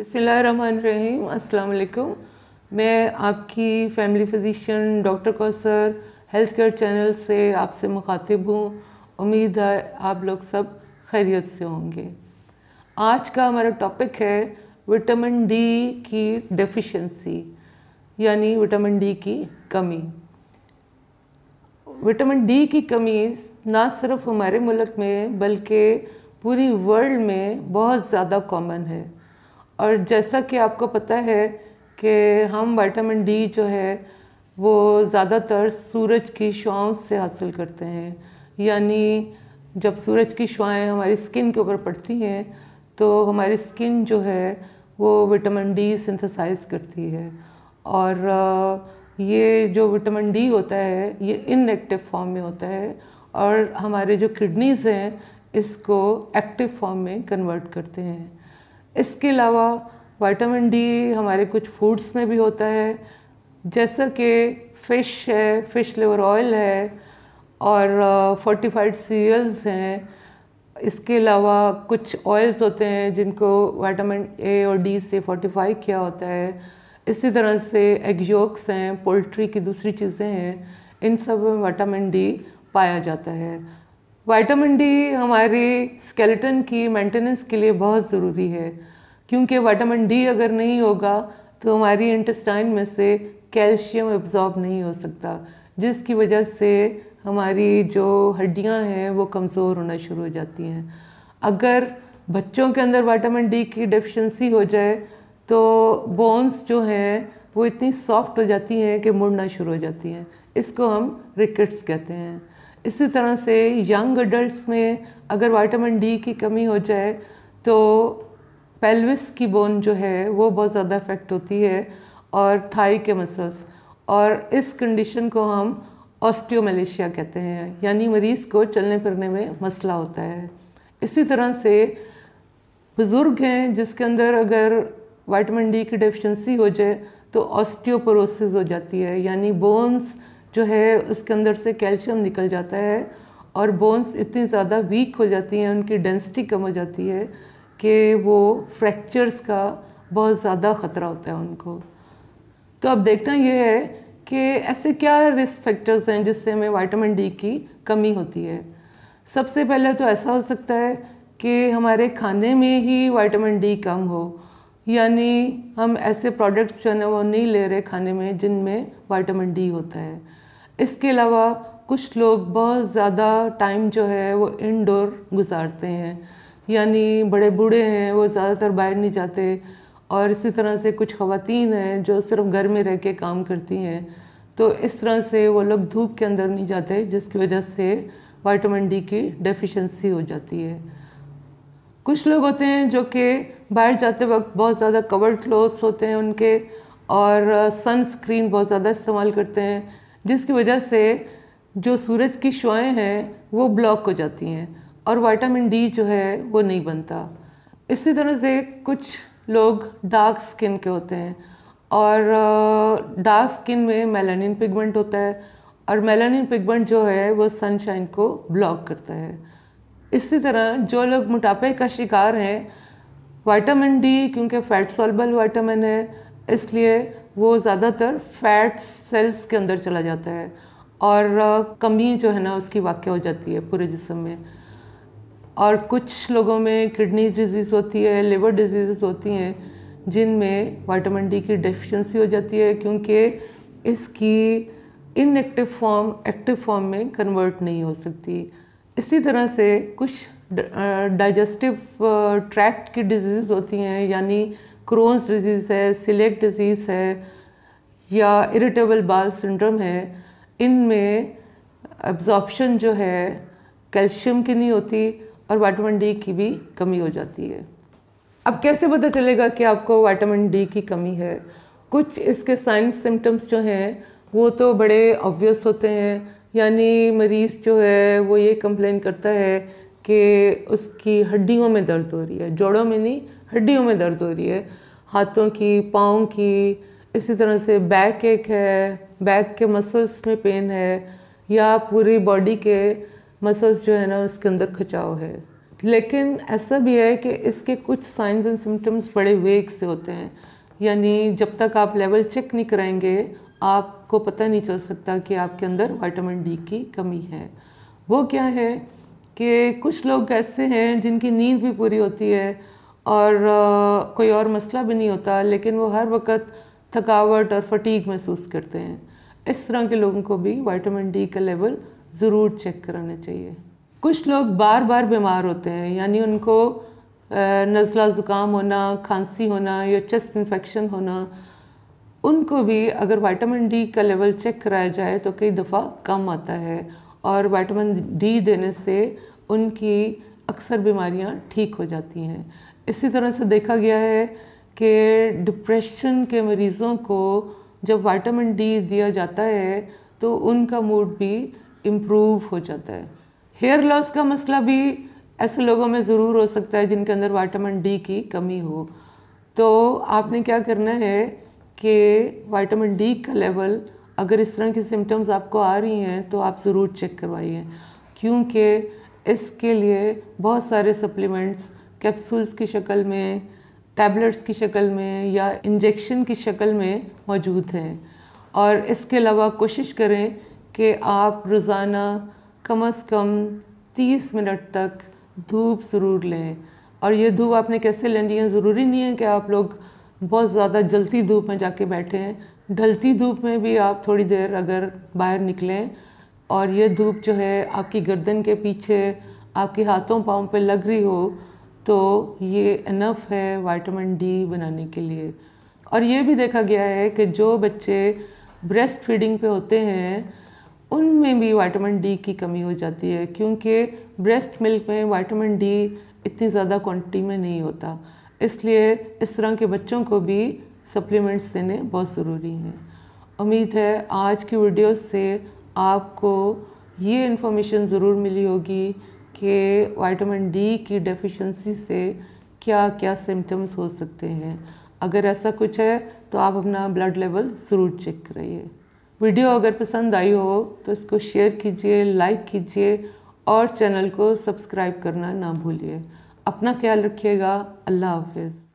बिसमीम अस्सलाम मैं आपकी family physician doctor Kausar health care channel से आपसे मुखातिब हूँ उम्मीद है आप लोग सब खैरियत से होंगे आज का हमारा टॉपिक है विटामिन डी की डेफिशिएंसी यानी विटामिन डी की कमी विटामिन डी की कमी ना सिर्फ हमारे मुल्क में बल्कि पूरी वर्ल्ड में बहुत ज़्यादा कॉमन है और जैसा कि आपको पता है कि हम विटामिन डी जो है वो ज़्यादातर सूरज की शुआओं से हासिल करते हैं यानी जब सूरज की शुआएँ हमारी स्किन के ऊपर पड़ती हैं तो हमारी स्किन जो है वो विटामिन डी सिंथेसाइज करती है और ये जो विटामिन डी होता है ये इनएक्टिव फॉर्म में होता है और हमारे जो किडनीज़ हैं इसको एक्टिव फॉर्म में कन्वर्ट करते हैं इसके अलावा वाइटामिन डी हमारे कुछ फूड्स में भी होता है जैसा कि फ़िश है फ़िश लिवर ऑयल है और फोर्टिफाइड uh, सीरियल्स हैं इसके अलावा कुछ ऑयल्स होते हैं जिनको वाइटामिन ए और डी से फोर्टिफाई किया होता है इसी तरह से एग्जोक्स हैं पोल्ट्री की दूसरी चीज़ें हैं इन सब में वाइटामिन डी पाया जाता है वाइटामिन डी हमारे स्केलेटन की मेंटेनेंस के लिए बहुत ज़रूरी है क्योंकि वाइटामिन डी अगर नहीं होगा तो हमारी इंटेस्टाइन में से कैल्शियम एब्जॉर्ब नहीं हो सकता जिसकी वजह से हमारी जो हड्डियां हैं वो कमज़ोर होना शुरू हो जाती हैं अगर बच्चों के अंदर वाइटामिन डी की डेफिशिएंसी हो जाए तो बोन्स जो हैं वो इतनी सॉफ्ट हो जाती हैं कि मुड़ना शुरू हो जाती हैं इसको हम रिकेट्स कहते हैं इसी तरह से यंग एडल्ट्स में अगर वाइटामिन डी की कमी हो जाए तो पेल्विस की बोन जो है वो बहुत ज़्यादा इफ़ेक्ट होती है और थाई के मसल्स और इस कंडीशन को हम ऑस्टियोमलेशिया कहते हैं यानी मरीज़ को चलने फिरने में मसला होता है इसी तरह से बुज़ुर्ग हैं जिसके अंदर अगर वाइटामिन डी की डेफिशिएंसी हो जाए तो ऑस्टियोपोरोसिस हो जाती है यानी बोन्स जो है उसके अंदर से कैल्शियम निकल जाता है और बोन्स इतनी ज़्यादा वीक हो जाती हैं उनकी डेंसिटी कम हो जाती है कि वो फ्रैक्चर्स का बहुत ज़्यादा ख़तरा होता है उनको तो अब देखना ये है कि ऐसे क्या रिस्क फैक्टर्स हैं जिससे हमें वाइटामिन डी की कमी होती है सबसे पहले तो ऐसा हो सकता है कि हमारे खाने में ही वाइटामिन डी कम हो यानी हम ऐसे प्रोडक्ट्स जो है वो नहीं ले रहे खाने में जिनमें वाइटामिन डी होता है इसके अलावा कुछ लोग बहुत ज़्यादा टाइम जो है वो इनडोर गुजारते हैं यानी बड़े बूढ़े हैं वो ज़्यादातर बाहर नहीं जाते और इसी तरह से कुछ खवतिन हैं जो सिर्फ घर में रह के काम करती हैं तो इस तरह से वो लोग धूप के अंदर नहीं जाते जिसकी वजह से वाइटामिन डी की डेफिशिएंसी हो जाती है कुछ लोग होते हैं जो कि बाहर जाते वक्त बहुत ज़्यादा कवर्ड क्लोथ्स होते हैं उनके और सनस्क्रीन बहुत ज़्यादा इस्तेमाल करते हैं जिसकी वजह से जो सूरज की शुआएँ हैं वो ब्लॉक हो जाती हैं और वाइटामिन डी जो है वो नहीं बनता इसी तरह से कुछ लोग डार्क स्किन के होते हैं और डार्क स्किन में मेलानिन पिगमेंट होता है और मेलानिन पिगमेंट जो है वो सनशाइन को ब्लॉक करता है इसी तरह जो लोग मोटापे का शिकार हैं वाइटामिन डी क्योंकि फ़ैट सॉल्बल वाइटामिन है इसलिए वो ज़्यादातर फैट्स सेल्स के अंदर चला जाता है और कमी जो है ना उसकी वाक्य हो जाती है पूरे जिसम में और कुछ लोगों में किडनी डिजीज़ होती है लिवर डिजीज़ होती हैं जिनमें वाइटामिन डी की डेफिशिएंसी हो जाती है क्योंकि इसकी इनएक्टिव फॉर्म एक्टिव फॉर्म में कन्वर्ट नहीं हो सकती इसी तरह से कुछ डाइजेस्टिव ट्रैक्ट की डिजीज़ होती हैं यानी क्रोन्स डिजीज़ है सिलेक डिज़ीज़ है या इरिटेबल बाल सिंड्रम है इनमें एब्जॉर्बशन जो है कैल्शियम की नहीं होती और वाइटामिन डी की भी कमी हो जाती है अब कैसे पता चलेगा कि आपको वाइटामिन डी की कमी है कुछ इसके साइंस सिम्टम्स जो हैं वो तो बड़े ऑब्वियस होते हैं यानी मरीज़ जो है वो ये कंप्लेन करता है कि उसकी हड्डियों में दर्द हो रही है जोड़ों में नहीं हड्डियों में दर्द हो रही है हाथों की पाँव की इसी तरह से बैक एक है बैक के मसल्स में पेन है या पूरी बॉडी के मसल्स जो है ना उसके अंदर खिंचाव है लेकिन ऐसा भी है कि इसके कुछ साइंस एंड सिम्टम्स बड़े वेग से होते हैं यानी जब तक आप लेवल चेक नहीं कराएंगे आपको पता नहीं चल सकता कि आपके अंदर विटामिन डी की कमी है वो क्या है कि कुछ लोग ऐसे हैं जिनकी नींद भी पूरी होती है और आ, कोई और मसला भी नहीं होता लेकिन वो हर वक्त थकावट और फटीक महसूस करते हैं इस तरह के लोगों को भी विटामिन डी का लेवल ज़रूर चेक कराना चाहिए कुछ लोग बार बार बीमार होते हैं यानी उनको नज़ला ज़ुकाम होना खांसी होना या चेस्ट इन्फेक्शन होना उनको भी अगर विटामिन डी का लेवल चेक कराया जाए तो कई दफ़ा कम आता है और विटामिन डी देने से उनकी अक्सर बीमारियां ठीक हो जाती हैं इसी तरह से देखा गया है कि डिप्रेशन के मरीज़ों को जब वाइटामिन डी दिया जाता है तो उनका मूड भी इम्प्रूव हो जाता है हेयर लॉस का मसला भी ऐसे लोगों में ज़रूर हो सकता है जिनके अंदर वाइटामिन डी की कमी हो तो आपने क्या करना है कि वाइटामिन डी का लेवल अगर इस तरह की सिम्टम्स आपको आ रही हैं तो आप ज़रूर चेक करवाइए क्योंकि इसके लिए बहुत सारे सप्लीमेंट्स कैप्सूल्स की शक्ल में टैबलेट्स की शक्ल में या इंजेक्शन की शक्ल में मौजूद हैं और इसके अलावा कोशिश करें कि आप रोज़ाना कम अज़ कम 30 मिनट तक धूप ज़रूर लें और ये धूप आपने कैसे लेनी है ज़रूरी नहीं है कि आप लोग बहुत ज़्यादा जलती धूप में जाके बैठें ढलती धूप में भी आप थोड़ी देर अगर बाहर निकलें और ये धूप जो है आपकी गर्दन के पीछे आपके हाथों पाँव पे लग रही हो तो ये इनफ है वाइटामिन डी बनाने के लिए और ये भी देखा गया है कि जो बच्चे ब्रेस्ट फीडिंग पे होते हैं उनमें भी वाइटामिन डी की कमी हो जाती है क्योंकि ब्रेस्ट मिल्क में वाइटामिन डी इतनी ज़्यादा क्वांटिटी में नहीं होता इसलिए इस तरह के बच्चों को भी सप्लीमेंट्स देने बहुत ज़रूरी हैं उम्मीद है आज की वीडियो से आपको ये इन्फॉर्मेशन ज़रूर मिली होगी कि वाइटामिन डी की डेफिशिएंसी से क्या क्या सिम्टम्स हो सकते हैं अगर ऐसा कुछ है तो आप अपना ब्लड लेवल ज़रूर चेक करिए वीडियो अगर पसंद आई हो तो इसको शेयर कीजिए लाइक कीजिए और चैनल को सब्सक्राइब करना ना भूलिए अपना ख्याल रखिएगा अल्लाह हाफिज़